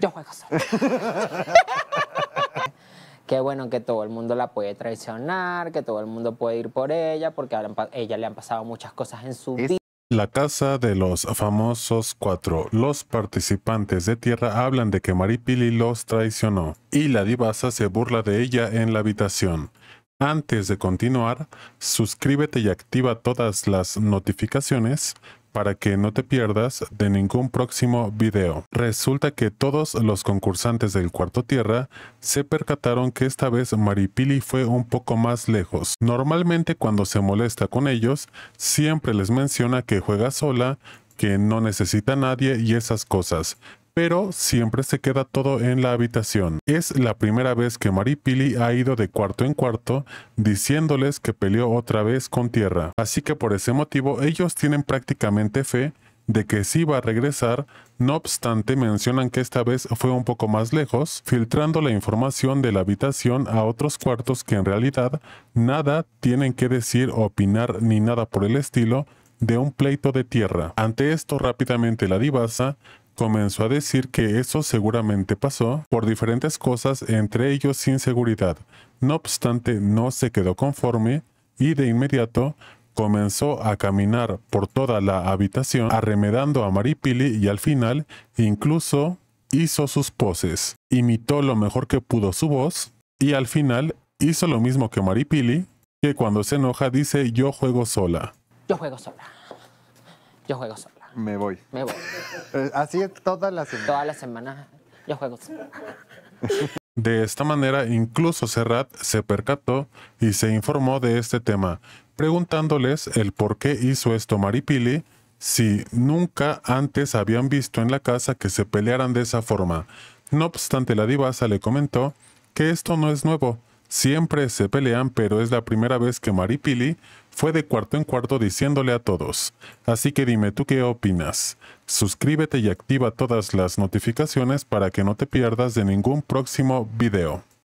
yo juego solo. Qué bueno que todo el mundo la puede traicionar, que todo el mundo puede ir por ella, porque a ella le han pasado muchas cosas en su vida. La casa de los famosos cuatro. Los participantes de tierra hablan de que Maripili los traicionó y la divasa se burla de ella en la habitación. Antes de continuar, suscríbete y activa todas las notificaciones para que no te pierdas de ningún próximo video. Resulta que todos los concursantes del cuarto tierra se percataron que esta vez Maripili fue un poco más lejos. Normalmente cuando se molesta con ellos, siempre les menciona que juega sola, que no necesita a nadie y esas cosas pero siempre se queda todo en la habitación. Es la primera vez que Maripili ha ido de cuarto en cuarto diciéndoles que peleó otra vez con Tierra, así que por ese motivo ellos tienen prácticamente fe de que sí va a regresar, no obstante mencionan que esta vez fue un poco más lejos, filtrando la información de la habitación a otros cuartos que en realidad nada tienen que decir, opinar ni nada por el estilo, de un pleito de tierra. Ante esto rápidamente la divasa comenzó a decir que eso seguramente pasó por diferentes cosas, entre ellos sin seguridad No obstante, no se quedó conforme y de inmediato comenzó a caminar por toda la habitación arremedando a Maripili y al final incluso hizo sus poses, imitó lo mejor que pudo su voz y al final hizo lo mismo que Maripili, que cuando se enoja dice yo juego sola. Yo juego sola. Yo juego sola. Me voy. Me voy. Eh, así es toda la semana. Toda la Yo juego. De esta manera, incluso Serrat se percató y se informó de este tema, preguntándoles el por qué hizo esto Maripili si nunca antes habían visto en la casa que se pelearan de esa forma. No obstante, la divasa le comentó que esto no es nuevo, siempre se pelean, pero es la primera vez que Maripili fue de cuarto en cuarto diciéndole a todos, así que dime tú qué opinas. Suscríbete y activa todas las notificaciones para que no te pierdas de ningún próximo video.